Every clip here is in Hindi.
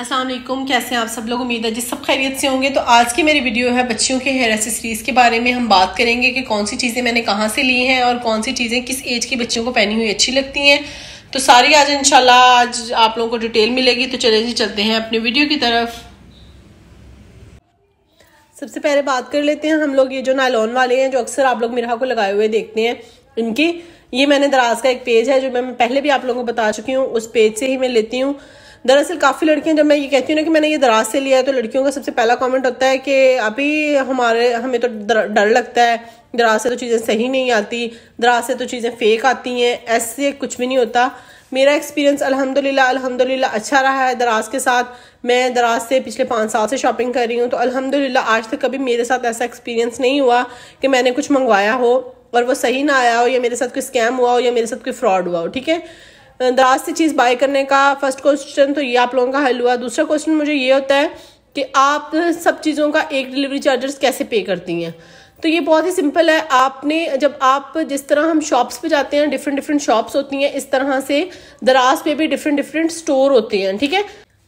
असलम कैसे हैं आप सब लोग उम्मीद है जिस सब खैरियत से होंगे तो आज की मेरी वीडियो है बच्चियों के हेयर एसेसरीज के बारे में हम बात करेंगे कि कौन सी चीज़ें मैंने कहाँ से ली हैं और कौन सी चीज़ें किस एज की बच्चियों को पहनी हुई अच्छी लगती हैं तो सारी आज इंशाल्लाह आज आप लोगों को डिटेल मिलेगी तो चले जी चलते हैं अपनी वीडियो की तरफ सबसे पहले बात कर लेते हैं हम लोग ये जो नायलॉन वाले हैं जो अक्सर आप लोग मेरा को लगाए हुए देखते हैं इनकी ये मैंने दराज का एक पेज है जो मैं पहले भी आप लोगों को बता चुकी हूँ उस पेज से ही मैं लेती हूँ दरअसल काफ़ी लड़कियां जब मैं ये कहती हूँ ना कि मैंने ये दराज से लिया है तो लड़कियों का सबसे पहला कमेंट होता है कि अभी हमारे हमें तो डर लगता है दराज से तो चीज़ें सही नहीं आती दराज से तो चीज़ें फेक आती हैं ऐसे कुछ भी नहीं होता मेरा एक्सपीरियंस अल्हम्दुलिल्लाह अल्हम्दुलिल्लाह अच्छा रहा है दराज के साथ मैं दराज से पिछले पाँच साल से शॉपिंग कर रही हूँ तो अल्हम्दुलिल्लाह आज तक कभी मेरे साथ ऐसा एक्सपीरियंस नहीं हुआ कि मैंने कुछ मंगवाया हो और वो सही ना आया हो या मेरे साथ कोई स्कैम हुआ हो या मेरे साथ कोई फ्रॉड हुआ हो ठीक है दराज से चीज़ बाय करने का फर्स्ट क्वेश्चन तो ये आप लोगों का हल हुआ दूसरा क्वेश्चन मुझे ये होता है कि आप सब चीज़ों का एक डिलीवरी चार्जेस कैसे पे करती हैं तो ये बहुत ही सिंपल है आपने जब आप जिस तरह हम शॉप्स पे जाते हैं डिफरेंट डिफरेंट शॉप्स होती हैं इस तरह से दराज पे भी डिफरेंट डिफरेंट स्टोर होते हैं ठीक है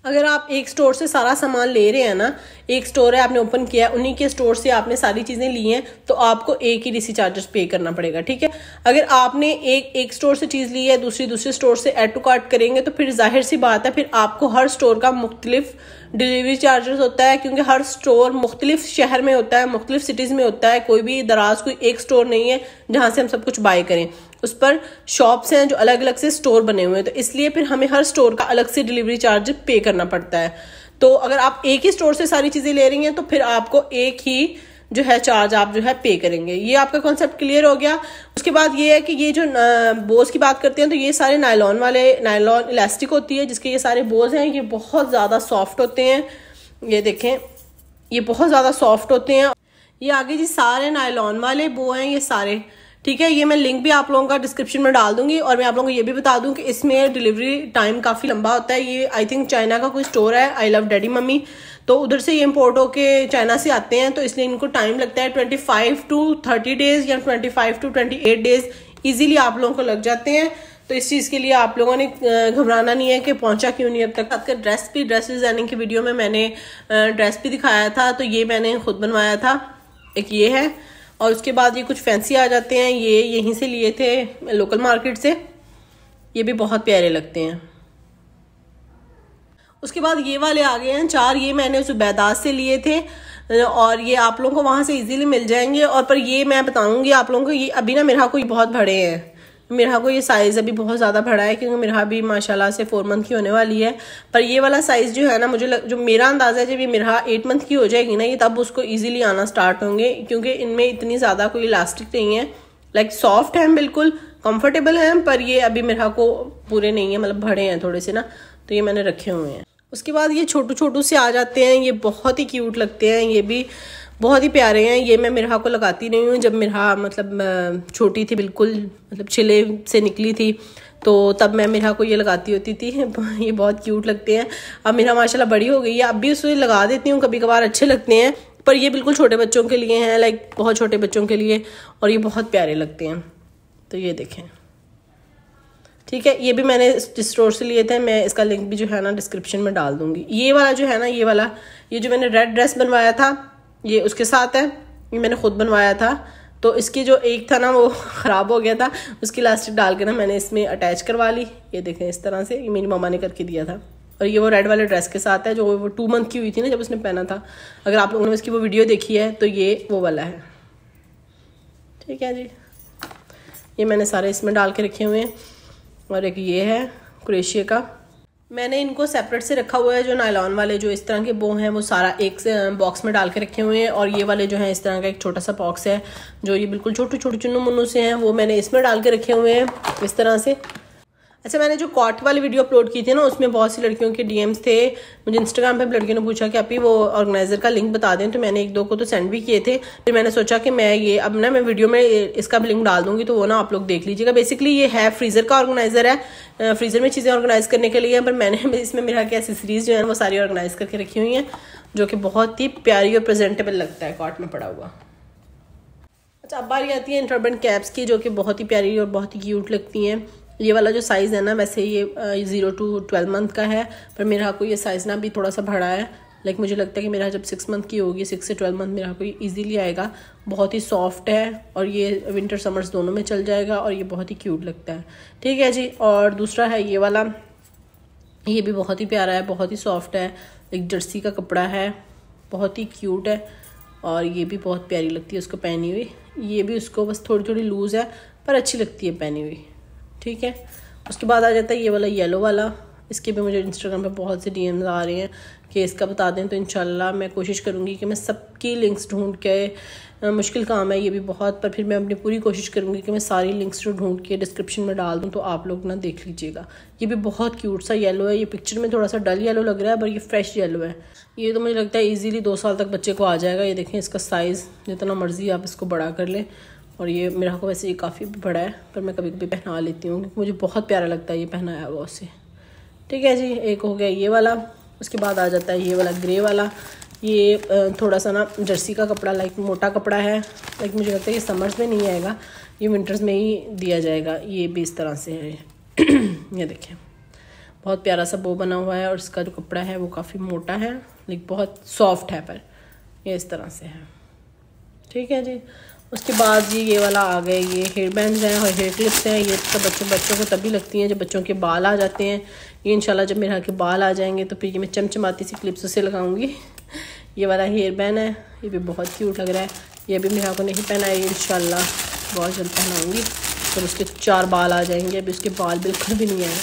अगर आप एक स्टोर से सारा सामान ले रहे हैं ना एक स्टोर है आपने ओपन किया है उन्हीं के स्टोर से आपने सारी चीज़ें ली हैं तो आपको एक ही डीसी चार्जेस पे करना पड़ेगा ठीक है अगर आपने एक एक स्टोर से चीज़ ली है दूसरी दूसरे स्टोर से एड टू कार्ट करेंगे तो फिर जाहिर सी बात है फिर आपको हर स्टोर का मुख्तलिफ डिलीवरी चार्जेस होता है क्योंकि हर स्टोर मुख्तलिफ शहर में होता है मुख्तलिफ सिटीज़ में होता है कोई भी दराज कोई एक स्टोर नहीं है जहाँ से हम सब कुछ बाय करें उस पर शॉप्स हैं जो अलग अलग से स्टोर बने हुए हैं तो इसलिए फिर हमें हर स्टोर का अलग से डिलीवरी चार्ज पे करना पड़ता है तो अगर आप एक ही स्टोर से सारी चीज़ें ले रही हैं तो फिर आपको एक ही जो है चार्ज आप जो है पे करेंगे ये आपका कॉन्सेप्ट क्लियर हो गया उसके बाद ये है कि ये जो बोज की बात करते हैं तो ये सारे नायलॉन वाले नायलॉन इलास्टिक होती है जिसके ये सारे बोज हैं ये बहुत ज़्यादा सॉफ्ट होते हैं ये देखें ये बहुत ज़्यादा सॉफ्ट होते हैं ये आगे जी सारे नायलॉन वाले बो हैं ये सारे ठीक है ये मैं लिंक भी आप लोगों का डिस्क्रिप्शन में डाल दूंगी और मैं आप लोगों को ये भी बता दूं कि इसमें डिलीवरी टाइम काफ़ी लंबा होता है ये आई थिंक चाइना का कोई स्टोर है आई लव डैडी मम्मी तो उधर से ये इम्पोर्ट होके चाइना से आते हैं तो इसलिए इनको टाइम लगता है twenty five to thirty days या twenty five to twenty eight days easily आप लोगों को लग जाते हैं तो इस चीज़ के लिए आप लोगों ने घबराना नहीं है कि पहुंचा क्यों नहीं अब तक आपके ड्रेस भी ड्रेस डिज़ाइनिंग की वीडियो में मैंने ड्रेस भी दिखाया था तो ये मैंने खुद बनवाया था एक ये है और उसके बाद ये कुछ फैंसी आ जाते हैं ये यहीं से लिए थे लोकल मार्केट से ये भी बहुत प्यारे लगते हैं उसके बाद ये वाले आ गए हैं चार ये मैंने जुबैदाद से लिए थे और ये आप लोगों को वहाँ से इजीली मिल जाएंगे और पर ये मैं बताऊंगी आप लोगों को ये अभी ना मेरा कोई बहुत बड़े हैं मिरहा को ये साइज़ अभी बहुत ज़्यादा बड़ा है क्योंकि मिरहा भी माशाल्लाह से फोर मंथ की होने वाली है पर ये वाला साइज़ जो है ना मुझे लग, जो मेरा अंदाज़ा है जब ये मिरहा एट मंथ की हो जाएगी ना ये तब उसको इजीली आना स्टार्ट होंगे क्योंकि इनमें इतनी ज़्यादा कोई इलास्टिक नहीं है लाइक सॉफ्ट हैं बिल्कुल कंफर्टेबल हैं पर ये अभी मिरहा को पूरे नहीं है मतलब भरे हैं थोड़े से ना तो ये मैंने रखे हुए हैं उसके बाद ये छोटू छोटू से आ जाते हैं ये बहुत ही क्यूट लगते हैं ये भी बहुत ही प्यारे हैं ये मैं मिरहा को लगाती रही हूँ जब मिरहा मतलब छोटी थी बिल्कुल मतलब छिले से निकली थी तो तब मैं मिरहा को ये लगाती होती थी ये बहुत क्यूट लगते हैं अब मेरा माशाल्लाह बड़ी हो गई है अब भी उसे लगा देती हूँ कभी कभार अच्छे लगते हैं पर ये बिल्कुल छोटे बच्चों के लिए हैं लाइक बहुत छोटे बच्चों के लिए और ये बहुत प्यारे लगते हैं तो ये देखें ठीक है ये भी मैंने जिस स्टोर से लिए थे मैं इसका लिंक भी जो है ना डिस्क्रिप्शन में डाल दूंगी ये वाला जो है ना ये वाला ये जो मैंने रेड ड्रेस बनवाया था ये उसके साथ है ये मैंने खुद बनवाया था तो इसकी जो एक था ना वो ख़राब हो गया था उसकी लास्टिक डाल के ना मैंने इसमें अटैच करवा ली ये देखें इस तरह से ये मेरी मामा ने करके दिया था और ये वो रेड वाले ड्रेस के साथ है जो वो टू मंथ की हुई थी ना जब उसने पहना था अगर आप लोगों ने इसकी वो वीडियो देखी है तो ये वो वाला है ठीक है जी ये मैंने सारे इसमें डाल के रखे हुए हैं और एक ये है क्रेशिया का मैंने इनको सेपरेट से रखा हुआ है जो नायलॉन वाले जो इस तरह के बो हैं वो सारा एक बॉक्स में डाल के रखे हुए हैं और ये वाले जो हैं इस तरह का एक छोटा सा बॉक्स है जो ये बिल्कुल छोटे छोटे चुनु मुन्नू से हैं वो मैंने इसमें डाल के रखे हुए हैं इस तरह से अच्छा मैंने जो कॉट वाली वीडियो अपलोड की थी ना उसमें बहुत सी लड़कियों के डीएम्स थे मुझे इंस्टाग्राम पर लड़कियों ने पूछा कि आप ही वो ऑर्गेनाइज़र का लिंक बता दें तो मैंने एक दो को तो सेंड भी किए थे फिर मैंने सोचा कि मैं ये अब ना मैं वीडियो में इसका लिंक डाल दूंगी तो वो ना आप लोग देख लीजिएगा बेसिकली ये है फ्रीज़र का ऑर्गेनाइज़र है फ्रीज़र में चीज़ें ऑर्गेनाइज करने के लिए पर मैंने इसमें मेरा क्या एसेसरीज जो है वो सारी ऑर्गेनाइज करके रखी हुई हैं जो कि बहुत ही प्यारी और प्रेजेंटेबल लगता है कॉट में पड़ा हुआ अच्छा अब बारी आती है इंटरबन कैप्स की जो कि बहुत ही प्यारी और बहुत ही क्यूट लगती हैं ये वाला जो साइज़ है ना वैसे ये ज़ीरो टू ट्वेल्व मंथ का है पर मेरा को ये साइज़ ना अभी थोड़ा सा बड़ा है लाइक like, मुझे लगता है कि मेरा जब सिक्स मंथ की होगी सिक्स से ट्वेल्व मंथ मेरा कोई इजीली आएगा बहुत ही सॉफ्ट है और ये विंटर समर्स दोनों में चल जाएगा और ये बहुत ही क्यूट लगता है ठीक है जी और दूसरा है ये वाला ये भी बहुत ही प्यारा है बहुत ही सॉफ्ट है एक जर्सी का कपड़ा है बहुत ही क्यूट है और ये भी बहुत प्यारी लगती है उसको पहनी हुई ये भी उसको बस थोड़ी थोड़ी लूज़ है पर अच्छी लगती है पहनी हुई ठीक है उसके बाद आ जाता है ये वाला येलो वाला इसके भी मुझे इंस्टाग्राम पे बहुत से डीएम्स आ रहे हैं कि इसका बता दें तो इन मैं कोशिश करूँगी कि मैं सबकी लिंक्स ढूंढ के मुश्किल काम है ये भी बहुत पर फिर मैं अपनी पूरी कोशिश करूँगी कि मैं सारी लिंक्स जो ढूंढ के डिस्क्रिप्शन में डाल दूँ तो आप लोग ना देख लीजिएगा ये भी बहुत क्यूट सा येलो है ये पिक्चर में थोड़ा सा डल येलो लग रहा है पर ये फ्रेश येलो है ये तो मुझे लगता है ईजिली दो साल तक बच्चे को आ जाएगा ये देखें इसका साइज़ जितना मर्ज़ी आप इसको बड़ा कर लें और ये मेरे को वैसे ये काफ़ी बड़ा है पर मैं कभी कभी पहना लेती हूँ मुझे बहुत प्यारा लगता है ये पहनाया हुआ उससे ठीक है जी एक हो गया ये वाला उसके बाद आ जाता है ये वाला ग्रे वाला ये थोड़ा सा ना जर्सी का कपड़ा लाइक मोटा कपड़ा है लाइक मुझे लगता है ये समर्स में नहीं आएगा ये विंटर्स में ही दिया जाएगा ये भी इस तरह से है ये देखें बहुत प्यारा सा बो बना हुआ है और इसका जो कपड़ा है वो काफ़ी मोटा है लाइक बहुत सॉफ्ट है पर ये इस तरह से है ठीक है जी उसके बाद ये ये वाला आ गए ये हेयर बैंड हैं और हेयर क्लिप्स हैं ये तो बच्चे बच्चों को तभी लगती हैं जब बच्चों के बाल आ जाते हैं ये इंशाल्लाह जब मेरे यहाँ के बाल आ जाएंगे तो फिर ये मैं चमचमाती सी क्लिप्स उसे लगाऊंगी ये वाला हेयर बैंड है ये भी बहुत क्यूट लग रहा है ये भी मेरे को नहीं पहना है इनशाला बहुत जल्द पहनाऊँगी और उसके चार बाल आ जाएंगे अभी उसके बाल बिल्कुल भी नहीं आए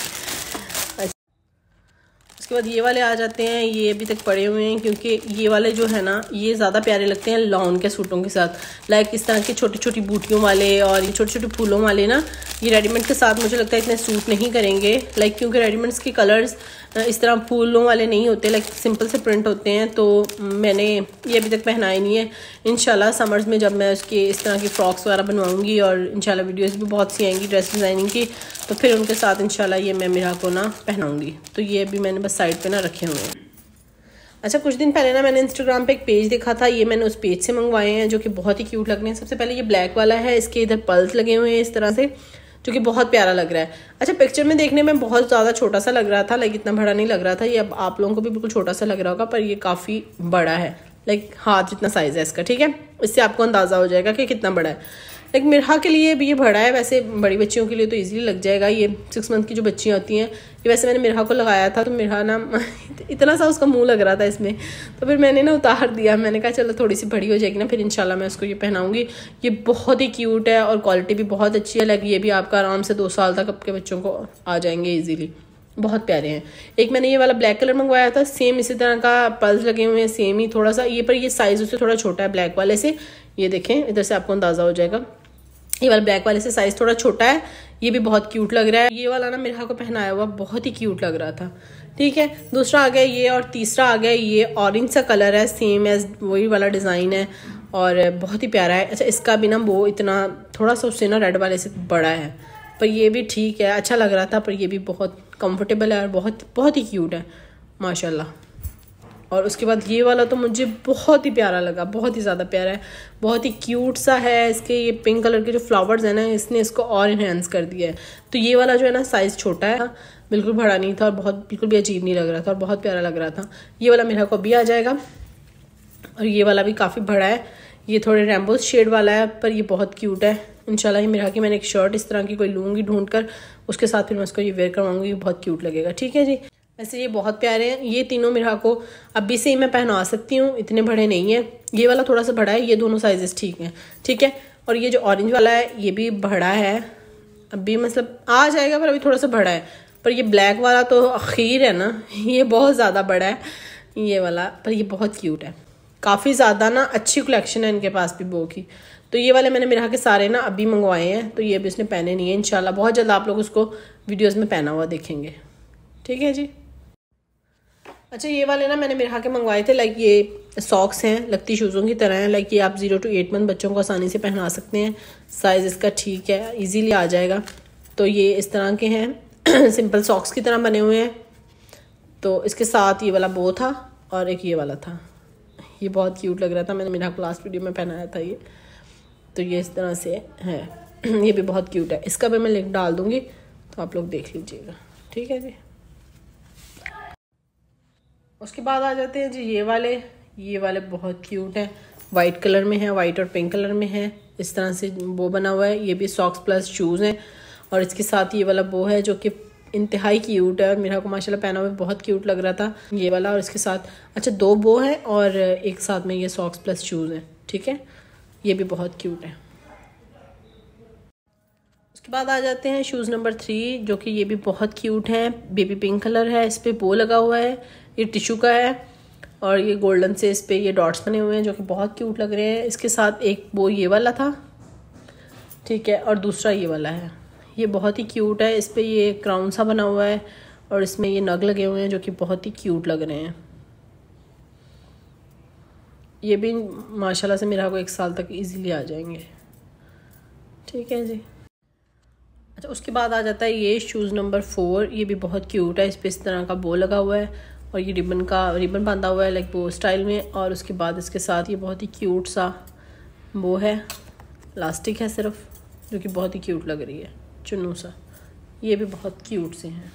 इसके बाद ये वाले आ जाते हैं ये अभी तक पड़े हुए हैं क्योंकि ये वाले जो है ना ये ज़्यादा प्यारे लगते हैं लॉन के सूटों के साथ लाइक इस तरह के छोटी छोटी बूटियों वाले और ये छोटे छोटे फूलों वाले ना ये रेडीमेड के साथ मुझे लगता है इतने सूट नहीं करेंगे लाइक क्योंकि रेडीमेड्स के कलर्स इस तरह फूलों वाले नहीं होते लाइक सिंपल से प्रिंट होते हैं तो मैंने ये अभी तक पहनाए नहीं है इन समर्स में जब मैं उसके इस तरह की फ़्रॉक्स वगैरह बनवाऊँगी और इन वीडियोज़ भी बहुत सी आएंगी ड्रेस डिज़ाइनिंग की तो फिर उनके साथ इन ये मैं मेरा को ना पहनाऊँगी तो ये अभी मैंने बस साइड पे ना रखे हुए हैं अच्छा कुछ दिन पहले ना मैंने इंस्टाग्राम पे एक पेज देखा था ये मैंने उस पेज से मंगवाए हैं जो कि बहुत ही क्यूट लग रहे हैं सबसे पहले ये ब्लैक वाला है इसके इधर पल्स लगे हुए हैं इस तरह से जो कि बहुत प्यारा लग रहा है अच्छा पिक्चर में देखने में बहुत ज़्यादा छोटा सा लग रहा था लाइक इतना बड़ा नहीं लग रहा था ये अब आप लोगों को भी बिल्कुल छोटा सा लग रहा होगा पर ये काफ़ी बड़ा है लाइक हाथ जितना साइज़ है इसका ठीक है इससे आपको अंदाज़ा हो जाएगा कि कितना बड़ा है लाइक मिरहा के लिए भी ये बड़ा है वैसे बड़ी बच्चियों के लिए तो ईजिली लग जाएगा ये सिक्स मंथ की जो बच्चियाँ होती हैं ये वैसे मैंने मिरहा को लगाया था तो मिरहा ना इतना सा उसका मुँह लग रहा था इसमें तो फिर मैंने ना उतार दिया मैंने कहा चलो थोड़ी सी बड़ी हो जाएगी ना फिर इनशाला मैं उसको ये पहनाऊँगी ये बहुत ही क्यूट है और क्वालिटी भी बहुत अच्छी है लाइक ये भी आपका आराम से दो साल तक आपके बच्चों को आ जाएंगे ईजिली बहुत प्यारे हैं एक मैंने ये वाला ब्लैक कलर मंगवाया था सेम इसी तरह का पल्स लगे हुए हैं सेम ही थोड़ा सा ये पर ये साइज़ उससे थोड़ा छोटा है ब्लैक वाले से ये देखें इधर से आपको अंदाज़ा हो जाएगा ये वाला ब्लैक वाले से साइज़ थोड़ा छोटा है ये भी बहुत क्यूट लग रहा है ये वाला ना मेरे को पहनाया हुआ बहुत ही क्यूट लग रहा था ठीक है दूसरा आ गया ये और तीसरा आ गया ये ऑरेंज सा कलर है सेम एज वही वाला डिज़ाइन है और बहुत ही प्यारा है अच्छा इसका भी ना वो इतना थोड़ा सा उससे ना रेड वाले से बड़ा है पर ये भी ठीक है अच्छा लग रहा था पर ये भी बहुत कंफर्टेबल है और बहुत बहुत ही क्यूट है माशाल्लाह और उसके बाद ये वाला तो मुझे बहुत ही प्यारा लगा बहुत ही ज़्यादा प्यारा है बहुत ही क्यूट सा है इसके ये पिंक कलर के जो फ्लावर्स हैं ना इसने इसको और इन्हेंस कर दिया है तो ये वाला जो है ना साइज़ छोटा है बिल्कुल बड़ा नहीं था और बहुत बिल्कुल भी अजीब नहीं लग रहा था और बहुत प्यारा लग रहा था ये वाला मेरा को अभी आ जाएगा और ये वाला भी काफ़ी बड़ा है ये थोड़े रेम्बो शेड वाला है पर ये बहुत क्यूट है इनशाला ये मेरा कि मैंने एक शर्ट इस तरह की कोई लूँगी ढूंढ कर उसके साथ फिर मैं उसको ये वेयर करवाऊँगी बहुत क्यूट लगेगा ठीक है जी वैसे ये बहुत प्यारे हैं ये तीनों मेरा को अभी से ही मैं पहना सकती हूँ इतने बड़े नहीं हैं ये वाला थोड़ा सा बड़ा है ये दोनों साइजेस ठीक हैं ठीक है और ये जो ऑरेंज वाला है ये भी बड़ा है अभी मतलब आ जाएगा पर अभी थोड़ा सा बड़ा है पर ये ब्लैक वाला तो अखीर है ना ये बहुत ज़्यादा बड़ा है ये वाला पर ये बहुत क्यूट है काफ़ी ज़्यादा ना अच्छी कलेक्शन है इनके पास भी बो की तो ये वाले मैंने मेरा के सारे ना अभी मंगवाए हैं तो ये अभी उसने पहने नहीं है इन बहुत जल्द आप लोग उसको वीडियोज़ में पहना हुआ देखेंगे ठीक है जी अच्छा ये वाले ना मैंने मेरे के मंगवाए थे लाइक ये सॉक्स हैं लगती शूज़ों की तरह हैं लाइक ये आप ज़ीरो टू एट मंथ बच्चों को आसानी से पहना सकते हैं साइज़ इसका ठीक है इजीली आ जाएगा तो ये इस तरह के हैं सिंपल सॉक्स की तरह बने हुए हैं तो इसके साथ ये वाला बो था और एक ये वाला था ये बहुत क्यूट लग रहा था मैंने मेरा लास्ट वीडियो में पहनाया था ये तो ये इस तरह से है ये भी बहुत क्यूट है इसका भी मैं लिंक डाल दूँगी तो आप लोग देख लीजिएगा ठीक है जी उसके बाद आ जाते हैं जी ये वाले ये वाले बहुत क्यूट हैं वाइट कलर में है वाइट और पिंक कलर में है इस तरह से वो बना हुआ है ये भी सॉक्स प्लस शूज़ हैं और इसके साथ ये वाला वो है जो कि इंतहाई क्यूट है और मेरा को माशाल्लाह पहना हुआ बहुत क्यूट लग रहा था ये वाला और इसके साथ अच्छा दो बो है और एक साथ में ये सॉक्स प्लस शूज़ हैं ठीक है ये भी बहुत क्यूट है उसके बाद आ जाते हैं शूज़ नंबर थ्री जो कि ये भी बहुत क्यूट हैं बेबी पिंक कलर है इस पर बो लगा हुआ है ये टिशू का है और ये गोल्डन से इस पर ये डॉट्स बने हुए हैं जो कि बहुत क्यूट लग रहे हैं इसके साथ एक वो ये वाला था ठीक है और दूसरा ये वाला है ये बहुत ही क्यूट है इस पर ये क्राउन सा बना हुआ है और इसमें ये नग लगे हुए हैं जो कि बहुत ही क्यूट लग रहे हैं ये भी माशाल्लाह से मेरा को एक साल तक इजीली आ जाएंगे ठीक है जी अच्छा उसके बाद आ जाता है ये शूज़ नंबर फोर ये भी बहुत क्यूट है इस पर इस तरह का बो लगा हुआ है और ये रिबन का रिबन बांधा हुआ है लाइक वो स्टाइल में और उसके बाद इसके साथ ये बहुत ही क्यूट सा वो है प्लास्टिक है सिर्फ जो कि बहुत ही क्यूट लग रही है चुनू सा ये भी बहुत क्यूट से हैं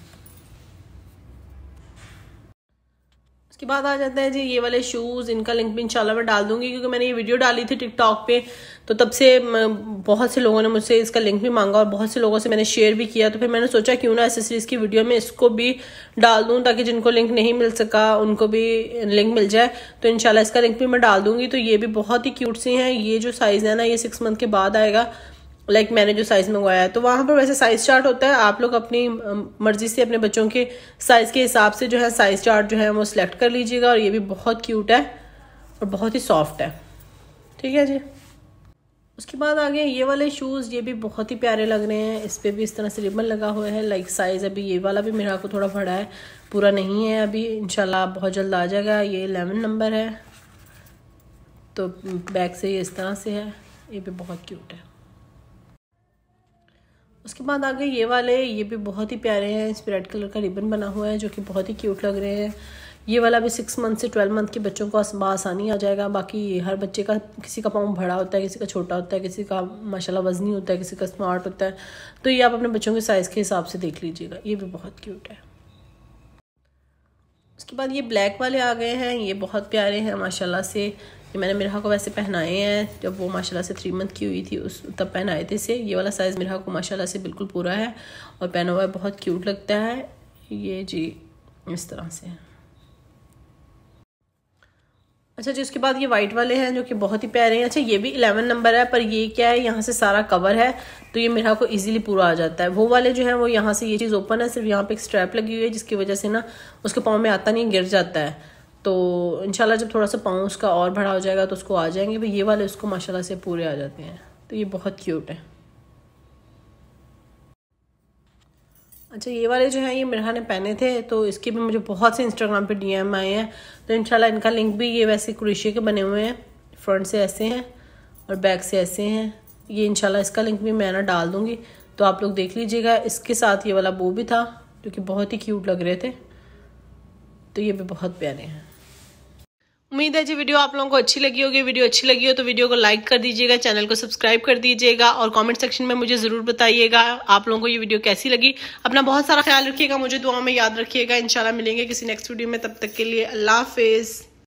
उसके बाद आ जाता है जी ये वाले शूज़ इनका लिंक भी इंशाल्लाह मैं डाल दूंगी क्योंकि मैंने ये वीडियो डाली थी टिकटॉक पे तो तब से बहुत से लोगों ने मुझसे इसका लिंक भी मांगा और बहुत से लोगों से मैंने शेयर भी किया तो फिर मैंने सोचा क्यों ना एसेसरीज़ की वीडियो में इसको भी डाल दूं ताकि जिनको लिंक नहीं मिल सका उनको भी लिंक मिल जाए तो इनशाला इसका लिंक भी मैं डाल दूंगी तो ये भी बहुत ही क्यूट सी है ये जो साइज़ है ना ये सिक्स मंथ के बाद आएगा लाइक like मैंने जो साइज़ मंगवाया है तो वहाँ पर वैसे साइज़ चार्ट होता है आप लोग अपनी मर्ज़ी से अपने बच्चों के साइज़ के हिसाब से जो है साइज़ चार्ट जो है वो सिलेक्ट कर लीजिएगा और ये भी बहुत क्यूट है और बहुत ही सॉफ्ट है ठीक है जी उसके बाद आ गए ये वाले शूज़ ये भी बहुत ही प्यारे लग रहे हैं इस पर भी इस तरह से रिबन लगा हुआ है लाइक साइज़ अभी ये वाला भी मेरा को थोड़ा बड़ा है पूरा नहीं है अभी इनशाला बहुत जल्द आ जाएगा ये इलेवन नंबर है तो बैक से ये इस तरह से है ये भी बहुत क्यूट है उसके बाद आ गए ये वाले ये भी बहुत ही प्यारे हैं इस पर रेड कलर का रिबन बना हुआ है जो कि बहुत ही क्यूट लग रहे हैं ये वाला भी सिक्स मंथ से ट्वेल्व मंथ के बच्चों को आसानी आ जाएगा बाकी हर बच्चे का किसी का पाँव बड़ा होता है किसी का छोटा होता है किसी का माशाला वजनी होता है किसी का स्मार्ट होता है तो ये आप अपने बच्चों के साइज़ के हिसाब से देख लीजिएगा ये भी बहुत क्यूट है उसके बाद ये ब्लैक वाले आ गए हैं ये बहुत प्यारे हैं माशाल्लाह से ये मैंने मिरहा को वैसे पहनाए हैं जब वो माशाल्लाह से थ्री मंथ की हुई थी उस तब पहनाए थे इसे ये वाला साइज़ मिरहा को माशाल्लाह से बिल्कुल पूरा है और पहना हुआ बहुत क्यूट लगता है ये जी इस तरह से अच्छा जी उसके बाद ये वाइट वाले हैं जो कि बहुत ही प्यारे हैं अच्छा ये भी इलेवन नंबर है पर ये क्या है यहाँ से सारा कवर है तो ये मेरा को इजीली पूरा आ जाता है वो वाले जो है वो यहाँ से ये चीज़ ओपन है सिर्फ यहाँ पे एक स्ट्रैप लगी हुई है जिसकी वजह से ना उसके पाँव में आता नहीं गिर जाता है तो इंशाल्लाह जब थोड़ा सा पाँव उसका और बड़ा हो जाएगा तो उसको आ जाएंगे भाई ये वाले उसको माशाल्लाह से पूरे आ जाते हैं तो ये बहुत क्यूट है अच्छा ये वाले जो हैं ये मेरा ने पहने थे तो इसके भी मुझे बहुत से इंस्टाग्राम पे डीएम आए हैं तो इंशाल्लाह इनका लिंक भी ये वैसे क्रेशिया के बने हुए हैं फ्रंट से ऐसे हैं और बैक से ऐसे हैं ये इनशाला इसका लिंक भी मैं ना डाल दूँगी तो आप लोग देख लीजिएगा इसके साथ ये वाला वो भी था जो कि बहुत ही क्यूट लग रहे थे तो ये भी बहुत प्यारे हैं उम्मीद है जी वीडियो आप लोगों को अच्छी लगी होगी वीडियो अच्छी लगी हो तो वीडियो को लाइक कर दीजिएगा चैनल को सब्सक्राइब कर दीजिएगा और कमेंट सेक्शन में मुझे ज़रूर बताइएगा आप लोगों को ये वीडियो कैसी लगी अपना बहुत सारा ख्याल रखिएगा मुझे दुआ में याद रखिएगा इंशाल्लाह मिलेंगे किसी नेक्स्ट वीडियो में तब तक के लिए अल्लाह हाफिज़